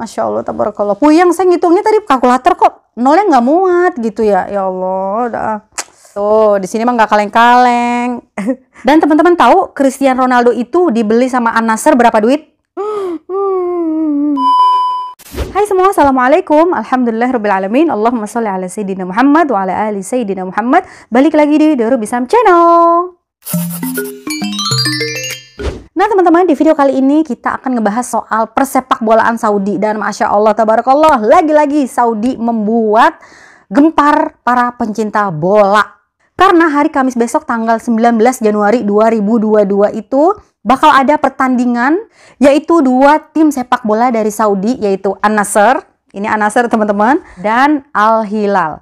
Masya Allah, tabarakallah. puyang saya ngitungnya tadi kalkulator kok nolnya nggak muat gitu ya. Ya Allah, dah. Tuh, di sini mah nggak kaleng-kaleng. Dan teman-teman tahu Cristiano Ronaldo itu dibeli sama An Nasser berapa duit? Hai semua, Assalamualaikum Alhamdulillah Rabbil Alamin Allahumma salli ala Sayyidina Muhammad Wa ala ahli Sayyidina Muhammad Balik lagi di The Rubisam Channel Nah teman-teman di video kali ini kita akan ngebahas soal persepak bolaan Saudi dan Masya Allah Tabarakallah lagi-lagi Saudi membuat gempar para pencinta bola. Karena hari Kamis besok tanggal 19 Januari 2022 itu bakal ada pertandingan yaitu dua tim sepak bola dari Saudi yaitu Al-Nasr, ini Al-Nasr teman-teman, dan Al-Hilal.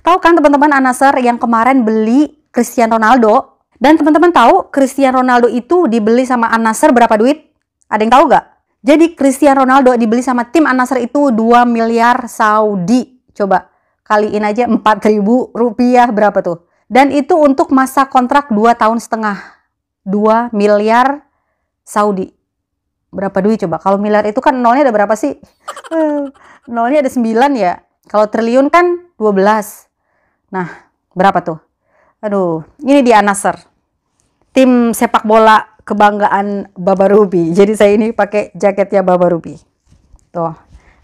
Tahu kan teman-teman Al-Nasr yang kemarin beli Cristiano Ronaldo dan teman-teman tahu Cristiano Ronaldo itu dibeli sama Anasir berapa duit? Ada yang tahu nggak? Jadi Cristiano Ronaldo dibeli sama tim Anasir itu 2 miliar Saudi. Coba kaliin aja 4 ribu rupiah berapa tuh? Dan itu untuk masa kontrak 2 tahun setengah. 2 miliar Saudi. Berapa duit coba? Kalau miliar itu kan nolnya ada berapa sih? nolnya ada 9 ya. Kalau triliun kan 12. Nah, berapa tuh? aduh ini dia Nasr tim sepak bola kebanggaan Baba Ruby jadi saya ini pakai jaketnya Baba Ruby tuh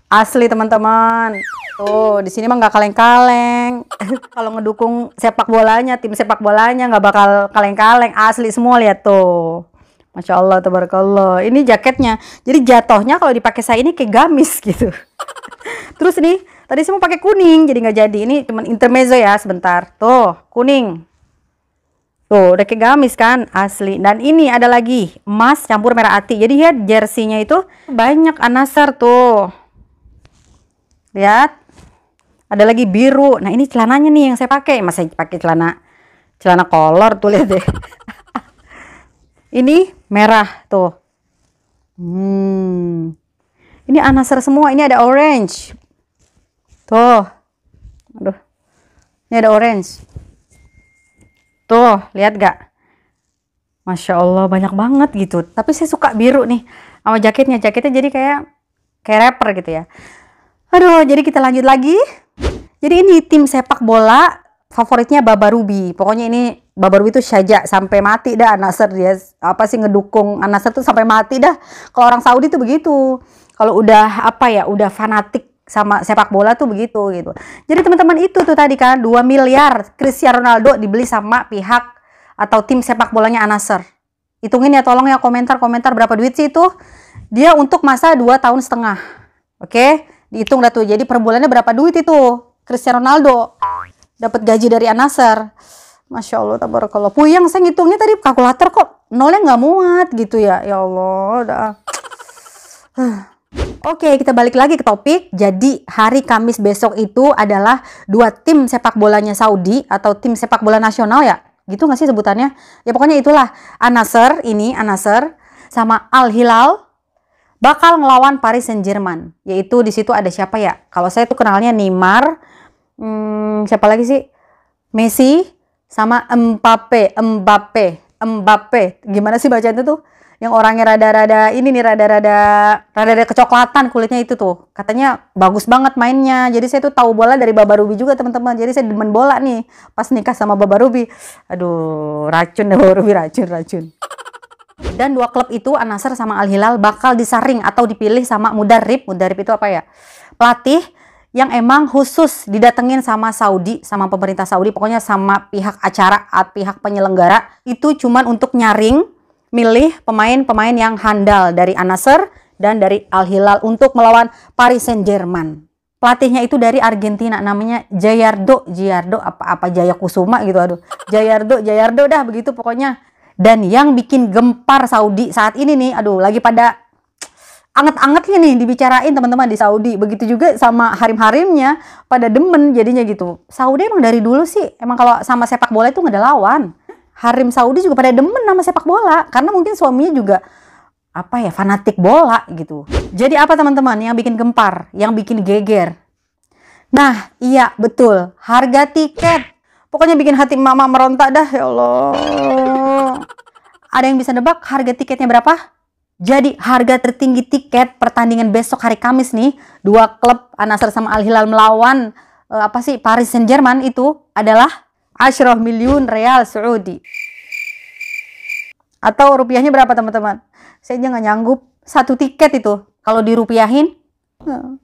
asli teman-teman tuh di sini mah nggak kaleng-kaleng kalau ngedukung sepak bolanya tim sepak bolanya nggak bakal kaleng-kaleng asli semua lihat tuh Masya Allah, tabarakallah. Ini jaketnya. Jadi jatohnya kalau dipakai saya ini kayak gamis gitu. Terus nih, tadi semua pakai kuning, jadi nggak jadi. Ini cuman intermezzo ya sebentar. Tuh, kuning. Tuh, udah kayak gamis kan, asli. Dan ini ada lagi, emas campur merah ati. Jadi ya jersinya itu banyak anasar tuh. Lihat. Ada lagi biru. Nah, ini celananya nih yang saya pakai. Mas saya pakai celana celana kolor tuh lihat deh. ini merah tuh. Hmm. Ini anasar semua. Ini ada orange. Tuh. Aduh. Ini ada orange. Tuh, lihat gak? Masya Allah banyak banget gitu. Tapi saya suka biru nih sama jaketnya. Jaketnya jadi kayak kayak rapper gitu ya. Aduh, jadi kita lanjut lagi. Jadi ini tim sepak bola favoritnya Baba Ruby. Pokoknya ini Baba Ruby itu saja sampai mati dah anak dia apa sih ngedukung anak tuh sampai mati dah. Kalau orang Saudi tuh begitu. Kalau udah apa ya, udah fanatik sama sepak bola tuh begitu gitu. Jadi teman-teman itu tuh tadi kan 2 miliar Cristiano Ronaldo dibeli sama pihak atau tim sepak bolanya Anasir. Hitungin ya tolong ya komentar-komentar berapa duit sih itu. Dia untuk masa 2 tahun setengah. Oke, okay? dihitung dah tuh. Jadi per bulannya berapa duit itu Cristiano Ronaldo dapat gaji dari Anasir. Masya Allah, kalau Puyeng saya ngitungnya tadi kalkulator kok nolnya nggak muat gitu ya. Ya Allah, udah. Oke, kita balik lagi ke topik. Jadi, hari Kamis besok itu adalah dua tim sepak bolanya Saudi atau tim sepak bola nasional ya? Gitu nggak sih sebutannya? Ya pokoknya itulah Anasar ini, Anasar sama Al Hilal bakal ngelawan Paris Saint-Germain. Yaitu di situ ada siapa ya? Kalau saya tuh kenalnya Neymar, hmm, siapa lagi sih? Messi sama Mbappe, Mbappe, Mbappe. Gimana sih bacanya tuh? yang orangnya rada-rada ini nih rada-rada rada-rada kecoklatan kulitnya itu tuh katanya bagus banget mainnya jadi saya tuh tahu bola dari Baba Ruby juga teman-teman jadi saya demen bola nih pas nikah sama Baba Ruby aduh racun deh Baba Ruby racun racun dan dua klub itu Anasar sama Al Hilal bakal disaring atau dipilih sama Mudarip Mudarip itu apa ya pelatih yang emang khusus didatengin sama Saudi, sama pemerintah Saudi, pokoknya sama pihak acara, pihak penyelenggara, itu cuman untuk nyaring milih pemain-pemain yang handal dari Anasir dan dari Al-Hilal untuk melawan Paris Saint-Germain. Pelatihnya itu dari Argentina namanya Jayardo, Jayardo apa-apa Jaya Kusuma gitu aduh. Jayardo, Jayardo dah begitu pokoknya. Dan yang bikin gempar Saudi saat ini nih, aduh lagi pada anget-angetnya nih dibicarain teman-teman di Saudi. Begitu juga sama harim-harimnya pada demen jadinya gitu. Saudi emang dari dulu sih emang kalau sama sepak bola itu nggak ada lawan harim Saudi juga pada demen sama sepak bola karena mungkin suaminya juga apa ya fanatik bola gitu. Jadi apa teman-teman yang bikin gempar, yang bikin geger? Nah, iya betul, harga tiket. Pokoknya bikin hati mama meronta dah, ya Allah. Ada yang bisa nebak harga tiketnya berapa? Jadi harga tertinggi tiket pertandingan besok hari Kamis nih, dua klub Anasar sama Al Hilal melawan eh, apa sih Paris Saint-Germain itu adalah 10 miliun real Saudi. Atau rupiahnya berapa teman-teman? Saya nggak nyanggup satu tiket itu kalau dirupiahin 40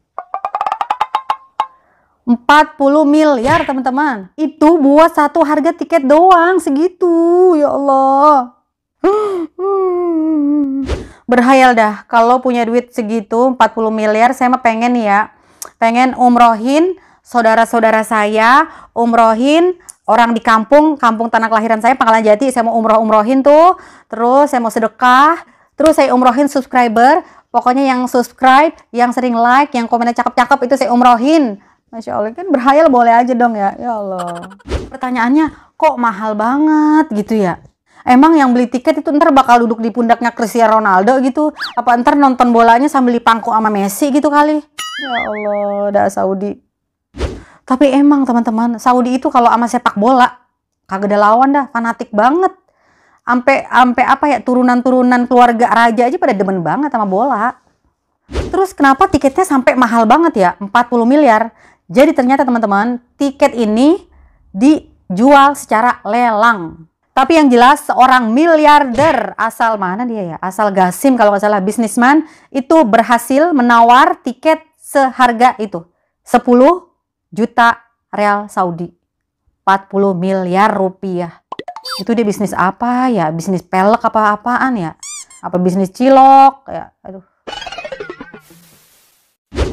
eh, miliar teman-teman itu buat satu harga tiket doang segitu ya Allah berhayal dah kalau punya duit segitu 40 miliar saya mah pengen ya pengen umrohin saudara-saudara saya umrohin orang di kampung, kampung tanah kelahiran saya Pangkalan Jati, saya mau umroh-umrohin tuh, terus saya mau sedekah, terus saya umrohin subscriber, pokoknya yang subscribe, yang sering like, yang komennya cakep-cakep itu saya umrohin. Masya Allah, kan berhayal boleh aja dong ya, ya Allah. Pertanyaannya, kok mahal banget gitu ya? Emang yang beli tiket itu ntar bakal duduk di pundaknya Cristiano Ronaldo gitu? Apa ntar nonton bolanya sambil dipangku sama Messi gitu kali? Ya Allah, dah Saudi. Tapi emang teman-teman, Saudi itu kalau sama sepak bola kagak ada lawan dah, fanatik banget. Ampe ampe apa ya turunan-turunan keluarga raja aja pada demen banget sama bola. Terus kenapa tiketnya sampai mahal banget ya? 40 miliar. Jadi ternyata teman-teman, tiket ini dijual secara lelang. Tapi yang jelas seorang miliarder asal mana dia ya? Asal Gasim kalau nggak salah bisnisman itu berhasil menawar tiket seharga itu 10 juta real Saudi. 40 miliar rupiah. Itu dia bisnis apa ya? Bisnis pelek apa-apaan ya? Apa bisnis cilok ya? Aduh.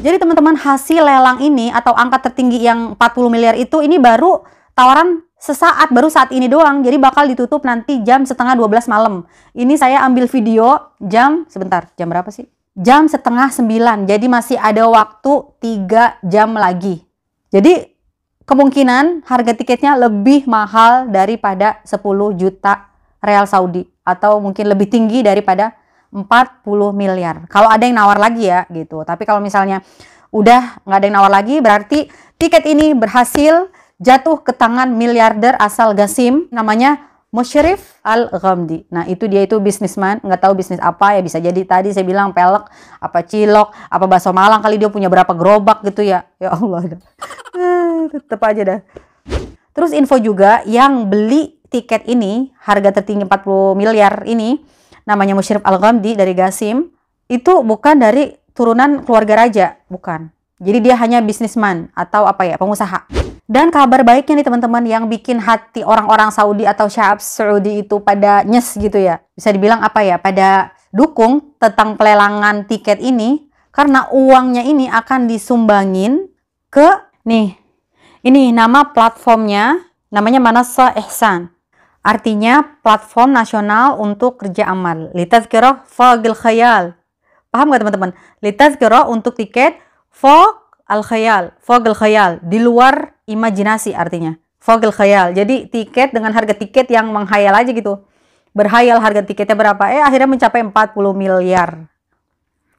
Jadi teman-teman hasil lelang ini atau angka tertinggi yang 40 miliar itu ini baru tawaran sesaat baru saat ini doang. Jadi bakal ditutup nanti jam setengah 12 malam. Ini saya ambil video jam sebentar jam berapa sih? Jam setengah 9. Jadi masih ada waktu 3 jam lagi. Jadi kemungkinan harga tiketnya lebih mahal daripada 10 juta real Saudi atau mungkin lebih tinggi daripada 40 miliar. Kalau ada yang nawar lagi ya gitu. Tapi kalau misalnya udah nggak ada yang nawar lagi berarti tiket ini berhasil jatuh ke tangan miliarder asal Gasim namanya Musyrif Al Ghamdi. Nah itu dia itu bisnisman, nggak tahu bisnis apa ya bisa jadi tadi saya bilang pelek, apa cilok, apa bakso malang kali dia punya berapa gerobak gitu ya. Ya Allah tetap aja dah. Terus info juga yang beli tiket ini harga tertinggi 40 miliar ini namanya Musyrif Al-Ghamdi dari Gasim itu bukan dari turunan keluarga raja, bukan. Jadi dia hanya bisnisman atau apa ya, pengusaha. Dan kabar baiknya nih teman-teman yang bikin hati orang-orang Saudi atau Syahab Saudi itu pada nyes gitu ya. Bisa dibilang apa ya, pada dukung tentang pelelangan tiket ini karena uangnya ini akan disumbangin ke nih ini nama platformnya, namanya Manasa Ihsan. Artinya platform nasional untuk kerja amal. kira fogil khayal. Paham gak teman-teman? kira untuk tiket fog al khayal, Fogil khayal, di luar imajinasi artinya. Fogil khayal. Jadi tiket dengan harga tiket yang menghayal aja gitu. Berhayal harga tiketnya berapa? Eh akhirnya mencapai 40 miliar.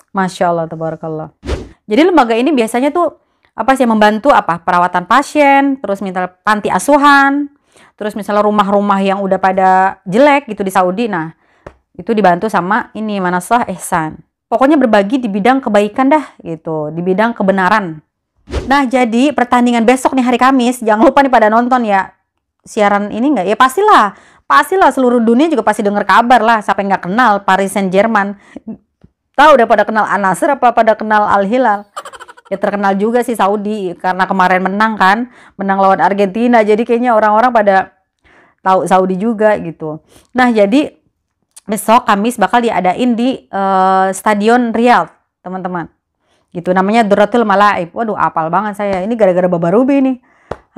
Masya Allah, tabarakallah. Jadi lembaga ini biasanya tuh apa sih yang membantu apa perawatan pasien, terus minta panti asuhan, terus misalnya rumah-rumah yang udah pada jelek gitu di Saudi. Nah, itu dibantu sama ini Manasah Ehsan. Pokoknya berbagi di bidang kebaikan dah gitu, di bidang kebenaran. Nah, jadi pertandingan besok nih hari Kamis, jangan lupa nih pada nonton ya siaran ini nggak? Ya pastilah, pastilah seluruh dunia juga pasti dengar kabar lah. Siapa yang nggak kenal Paris Saint Germain? Tahu udah pada kenal Anasir apa pada kenal Al Hilal? ya terkenal juga sih Saudi karena kemarin menang kan, menang lawan Argentina. Jadi kayaknya orang-orang pada tahu Saudi juga gitu. Nah, jadi besok Kamis bakal diadain di uh, Stadion Riyadh, teman-teman. Gitu namanya Duratul Malaib. Waduh, apal banget saya. Ini gara-gara Baba Ruby nih.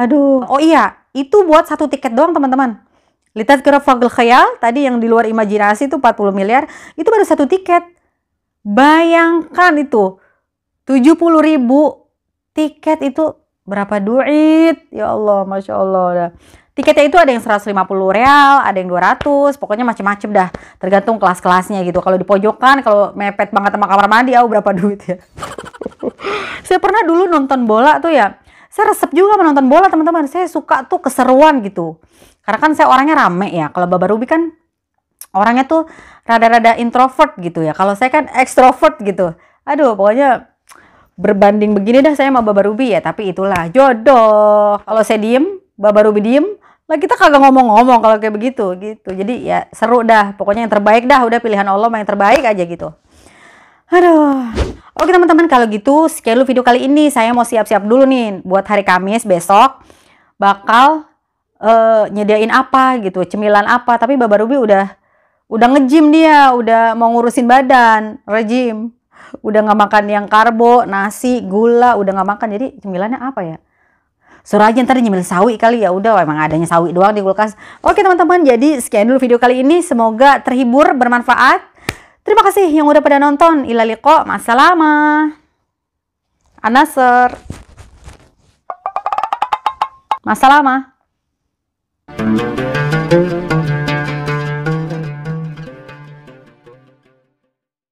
Aduh. Oh iya, itu buat satu tiket doang, teman-teman. Litat kira Fagel Khayal tadi yang di luar imajinasi itu 40 miliar, itu baru satu tiket. Bayangkan itu. 70 ribu tiket itu berapa duit ya Allah Masya Allah dah tiketnya itu ada yang 150 real ada yang 200 pokoknya macem-macem dah tergantung kelas-kelasnya gitu kalau di pojokan kalau mepet banget sama kamar mandi aku berapa duit ya saya pernah dulu nonton bola tuh ya saya resep juga menonton bola teman-teman saya suka tuh keseruan gitu karena kan saya orangnya rame ya kalau Baba Ruby kan orangnya tuh rada-rada introvert gitu ya kalau saya kan ekstrovert gitu aduh pokoknya berbanding begini dah saya sama Baba Ruby ya, tapi itulah jodoh. Kalau saya diem, Baba Ruby diem, lah kita kagak ngomong-ngomong kalau kayak begitu gitu. Jadi ya seru dah, pokoknya yang terbaik dah, udah pilihan Allah yang terbaik aja gitu. Aduh. Oke teman-teman, kalau gitu sekian dulu video kali ini. Saya mau siap-siap dulu nih buat hari Kamis besok bakal uh, nyediain apa gitu, cemilan apa. Tapi Baba Ruby udah udah ngejim dia, udah mau ngurusin badan, rejim udah nggak makan yang karbo, nasi, gula, udah nggak makan. Jadi cemilannya apa ya? Suruh aja ntar nyemil sawi kali ya udah emang adanya sawi doang di kulkas. Oke teman-teman, jadi sekian dulu video kali ini. Semoga terhibur, bermanfaat. Terima kasih yang udah pada nonton. Ilaliko, masalama. Anasar. Masalama.